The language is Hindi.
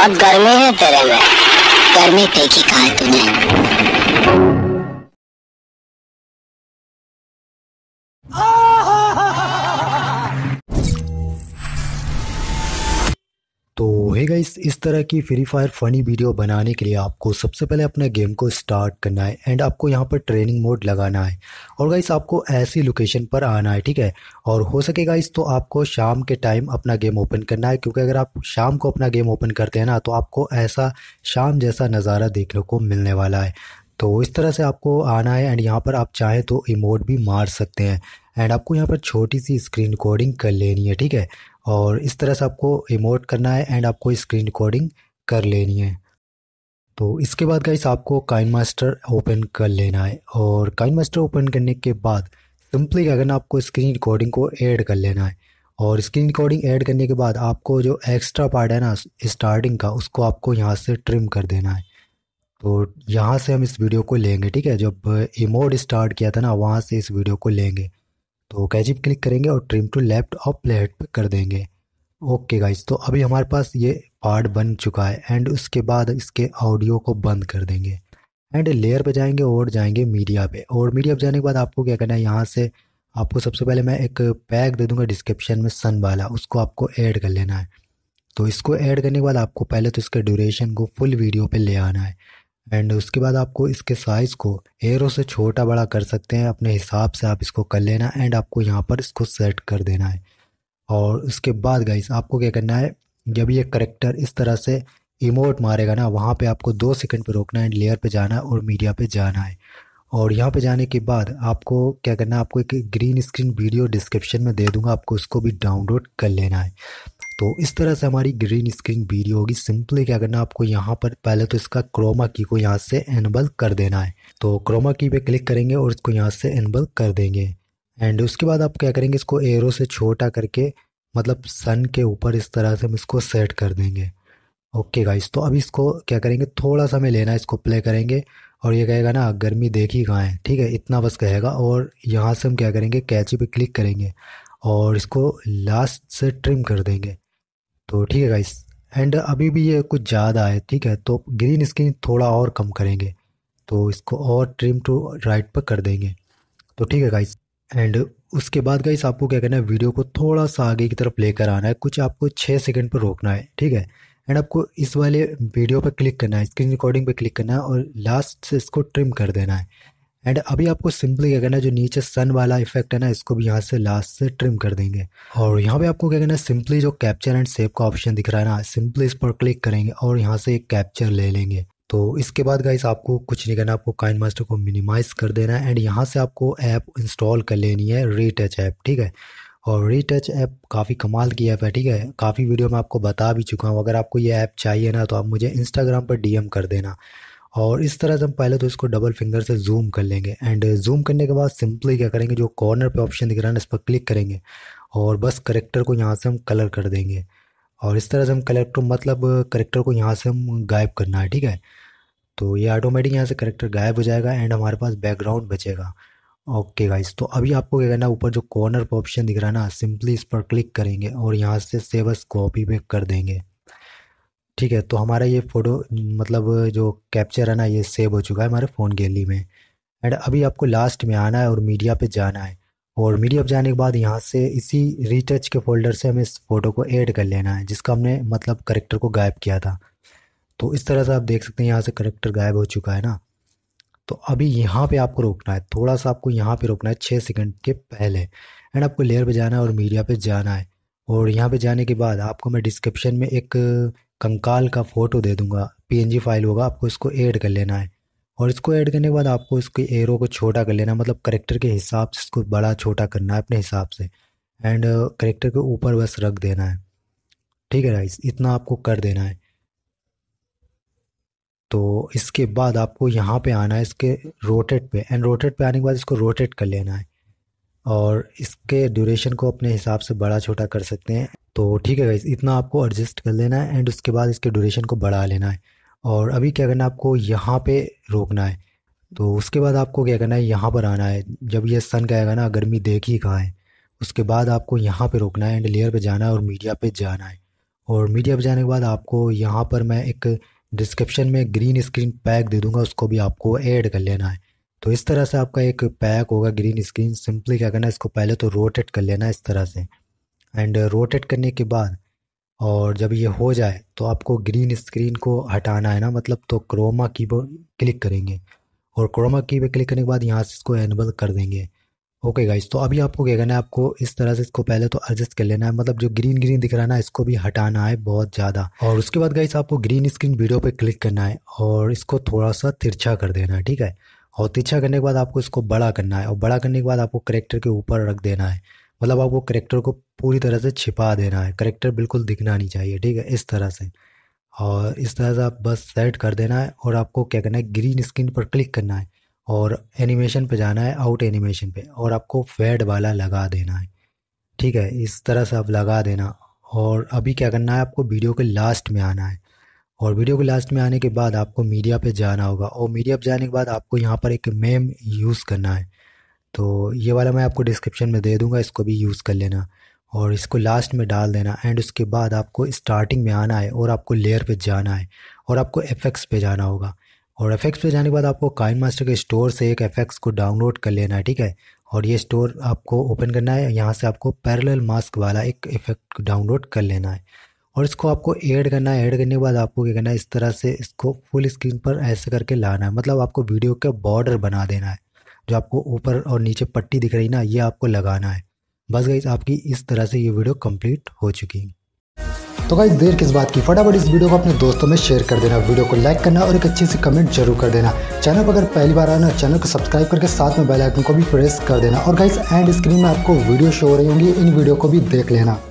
बहुत गर्मी है तेरे में गर्मी देखी कहा तूने हे गाइस इस तरह की फ्री फायर फनी वीडियो बनाने के लिए आपको सबसे पहले अपने गेम को स्टार्ट करना है एंड आपको यहाँ पर ट्रेनिंग मोड लगाना है और गाइस आपको ऐसी लोकेशन पर आना है ठीक है और हो सके गाइस तो आपको शाम के टाइम अपना गेम ओपन करना है क्योंकि अगर आप शाम को अपना गेम ओपन करते हैं ना तो आपको ऐसा शाम जैसा नज़ारा देखने को मिलने वाला है तो इस तरह से आपको आना है एंड यहाँ पर आप चाहें तो इमोट भी मार सकते हैं एंड आपको यहाँ पर छोटी सी स्क्रीन रिकॉर्डिंग कर लेनी है ठीक है और इस तरह से आपको इमोट करना है एंड आपको स्क्रीन रिकॉर्डिंग कर लेनी है तो इसके बाद गाइस आपको काइन मास्टर ओपन कर लेना है और काइन मास्टर ओपन करने के बाद सिंपली क्या करना आपको स्क्रीन रिकॉर्डिंग को ऐड कर लेना है और स्क्रीन रिकॉर्डिंग ऐड करने के बाद आपको जो एक्स्ट्रा पार्ट है ना स्टार्टिंग का उसको आपको यहाँ से ट्रिम कर देना है तो यहाँ से हम इस वीडियो को लेंगे ठीक है जब इमोड स्टार्ट किया था ना वहाँ से इस वीडियो को लेंगे तो कैची क्लिक करेंगे और ट्रिम टू लेफ्ट और प्लेट पर कर देंगे ओके गाइज तो अभी हमारे पास ये पार्ट बन चुका है एंड उसके बाद इसके ऑडियो को बंद कर देंगे एंड लेयर पे जाएंगे और जाएंगे मीडिया पे और मीडिया पे जाने के बाद आपको क्या करना है यहाँ से आपको सबसे पहले मैं एक पैक दे दूंगा डिस्क्रिप्शन में सन वाला उसको आपको ऐड कर लेना है तो इसको ऐड करने के बाद आपको पहले तो इसके ड्यूरेशन को फुल वीडियो पे ले आना है एंड उसके बाद आपको इसके साइज़ को एरो से छोटा बड़ा कर सकते हैं अपने हिसाब से आप इसको कर लेना एंड आपको यहाँ पर इसको सेट कर देना है और उसके बाद गाइस आपको क्या करना है जब ये करेक्टर इस तरह से इमोट मारेगा ना वहाँ पे आपको दो सेकंड पे रोकना है एंड लेयर पे जाना है और मीडिया पे जाना है और यहाँ पे जाने के बाद आपको क्या करना है आपको एक ग्रीन स्क्रीन वीडियो डिस्क्रिप्शन में दे दूंगा आपको उसको भी डाउनलोड कर लेना है तो इस तरह से हमारी ग्रीन स्क्रीन वीडियो होगी सिंपली क्या करना आपको यहाँ पर पहले तो इसका क्रोमा की को यहाँ से एनबल कर देना है तो क्रोमा की पे क्लिक करेंगे और इसको यहाँ से एनबल कर देंगे एंड उसके बाद आप क्या करेंगे इसको एरो से छोटा करके मतलब सन के ऊपर इस तरह से हम इसको सेट कर देंगे ओके गाइस तो अब इसको क्या करेंगे थोड़ा सा हमें लेना है इसको प्ले करेंगे और ये कहेगा ना गर्मी देखी कहाँ है ठीक है इतना बस कहेगा और यहाँ से हम क्या करेंगे कैची पे क्लिक करेंगे और इसको लास्ट से ट्रिम कर देंगे तो ठीक है गाइस एंड अभी भी ये कुछ ज़्यादा है ठीक है तो ग्रीन स्क्रीन थोड़ा और कम करेंगे तो इसको और ट्रिम टू राइट पर कर देंगे तो ठीक है गाइस एंड उसके बाद गाइस आपको क्या करना है वीडियो को थोड़ा सा आगे की तरफ लेकर आना है कुछ आपको छः सेकंड पर रोकना है ठीक है एंड आपको इस वाले वीडियो पर क्लिक करना है स्क्रीन रिकॉर्डिंग पर क्लिक करना है और लास्ट से इसको ट्रिम कर देना है एंड अभी आपको सिंपली क्या करना है जो नीचे सन वाला इफेक्ट है ना इसको भी यहाँ से लास्ट से ट्रिम कर देंगे और यहाँ पे आपको क्या करना है सिंपली जो कैप्चर एंड सेव का ऑप्शन दिख रहा है ना सिंपली इस पर क्लिक करेंगे और यहाँ से एक कैप्चर ले लेंगे तो इसके बाद गाइस आपको कुछ नहीं करना आपको काइन मास्टर को मिनिमाइज कर देना है एंड यहाँ से आपको ऐप इंस्टॉल कर लेनी है रीटच ऐप ठीक है और रीटच ऐप काफ़ी कमाल की ऐप है ठीक है काफ़ी वीडियो में आपको बता भी चुका हूँ अगर आपको ये ऐप चाहिए ना तो आप मुझे इंस्टाग्राम पर डीएम कर देना और इस तरह से हम पहले तो इसको डबल फिंगर से जूम कर लेंगे एंड जूम uh, करने के बाद सिंपली क्या करेंगे जो कॉर्नर पे ऑप्शन दिख रहा है ना इस पर क्लिक करेंगे और बस करेक्टर को यहाँ से हम कलर कर देंगे और इस तरह से हम करेक्टर मतलब करेक्टर uh, को यहाँ से हम गायब करना है ठीक है तो ये ऑटोमेटिक यहाँ से करेक्टर गायब हो जाएगा एंड हमारे पास बैकग्राउंड बचेगा ओके गाइस तो अभी आपको क्या करना ऊपर जो कॉर्नर पर ऑप्शन दिख रहा है ना सिंपली इस पर क्लिक करेंगे और यहाँ से सेवस कॉपी पे कर देंगे ठीक है तो हमारा ये फ़ोटो मतलब जो कैप्चर है ना ये सेव हो चुका है हमारे फ़ोन गैलरी में एंड अभी आपको लास्ट में आना है और मीडिया पे जाना है और मीडिया पे जाने के बाद यहाँ से इसी रीटच के फोल्डर से हमें इस फ़ोटो को ऐड कर लेना है जिसका हमने मतलब करेक्टर को गायब किया था तो इस तरह से आप देख सकते हैं यहाँ से करेक्टर गायब हो चुका है ना तो अभी यहाँ पे आपको रोकना है थोड़ा सा आपको यहाँ पे रोकना है छः सेकंड के पहले एंड आपको लेयर पे जाना है और मीडिया पे जाना है और यहाँ पे जाने के बाद आपको मैं डिस्क्रिप्शन में एक कंकाल का फ़ोटो दे दूँगा पीएनजी फाइल होगा आपको इसको ऐड कर लेना है और इसको ऐड करने के बाद आपको इसके एरो को छोटा कर लेना मतलब करेक्टर के हिसाब से इसको बड़ा छोटा करना है अपने हिसाब से एंड करेक्टर के ऊपर बस रख देना है ठीक है राइस इतना आपको कर देना है तो इसके बाद आपको यहाँ पे आना है इसके रोटेट पे एंड रोटेट पे आने के बाद इसको रोटेट कर लेना है और इसके ड्यूरेशन को अपने हिसाब से बड़ा छोटा कर सकते हैं तो ठीक है इतना आपको एडजस्ट कर लेना है एंड उसके बाद इसके ड्यूरेशन को बढ़ा लेना है और अभी क्या करना है आपको यहाँ पे रोकना है तो उसके बाद आपको क्या करना है यहाँ पर आना है जब ये सन का आएगा ना गर्मी ही कहाँ है उसके बाद आपको यहाँ पर रोकना है एंड लेयर पर जाना है और मीडिया पर जाना है और मीडिया पर जाने के बाद आपको यहाँ पर मैं एक डिस्क्रिप्शन में ग्रीन स्क्रीन पैक दे दूँगा उसको भी आपको ऐड कर लेना है तो इस तरह से आपका एक पैक होगा ग्रीन स्क्रीन सिंपली क्या करना है इसको पहले तो रोटेट कर लेना इस तरह से एंड रोटेट करने के बाद और जब ये हो जाए तो आपको ग्रीन स्क्रीन को हटाना है ना मतलब तो क्रोमा की पर क्लिक करेंगे और क्रोमा की पर क्लिक करने के बाद यहाँ से इसको एनेबल कर देंगे ओके गाइस तो अभी आपको क्या करना है आपको इस तरह से इसको पहले तो एडजस्ट कर लेना है मतलब जो ग्रीन ग्रीन दिख रहा है ना इसको भी हटाना है बहुत ज़्यादा और उसके बाद गाइस आपको ग्रीन स्क्रीन वीडियो पर क्लिक करना है और इसको थोड़ा सा तिरछा कर देना है ठीक है और तिरछा करने के बाद आपको इसको बड़ा करना है और बड़ा करने के बाद आपको करेक्टर के ऊपर रख देना है मतलब आपको करेक्टर को पूरी तरह से छिपा देना है करेक्टर बिल्कुल दिखना नहीं चाहिए ठीक है इस तरह से और इस तरह से आप बस सेट कर देना है और आपको क्या करना है ग्रीन स्क्रीन पर क्लिक करना है और एनिमेशन पे जाना है आउट एनिमेशन पे और आपको फेड वाला लगा देना है ठीक है इस तरह से आप लगा देना और अभी क्या करना है आपको वीडियो के लास्ट में आना है और वीडियो के लास्ट में आने के बाद आपको मीडिया पे जाना होगा और मीडिया पे जाने के बाद आपको यहाँ पर एक मेम यूज़ करना है तो ये वाला मैं आपको डिस्क्रिप्शन में दे दूँगा इसको भी यूज़ कर लेना और इसको लास्ट में डाल देना एंड उसके बाद आपको स्टार्टिंग में आना है और आपको लेयर पे जाना है और आपको एफेक्ट्स पे जाना होगा और एफेक्ट्स पे जाने के बाद आपको काइन मास्टर के स्टोर से एक एफेक्ट्स को डाउनलोड कर लेना है ठीक है और ये स्टोर आपको ओपन करना है यहाँ से आपको पैरेलल मास्क वाला एक इफेक्ट डाउनलोड कर लेना है और इसको आपको ऐड करना है ऐड करने के बाद आपको क्या करना है इस तरह से इसको फुल स्क्रीन पर ऐसे करके लाना है मतलब आपको वीडियो का बॉर्डर बना देना है जो आपको ऊपर और नीचे पट्टी दिख रही ना ये आपको लगाना है बस गई आपकी इस तरह से ये वीडियो कंप्लीट हो चुकी तो गाइज देर किस बात की फटाफट इस वीडियो को अपने दोस्तों में शेयर कर देना वीडियो को लाइक करना और एक अच्छी सी कमेंट जरूर कर देना चैनल पर अगर पहली बार आना चैनल को सब्सक्राइब करके साथ में बेल आइकन को भी प्रेस कर देना और गाइज एंड स्क्रीन में आपको वीडियो शो हो रही होंगी इन वीडियो को भी देख लेना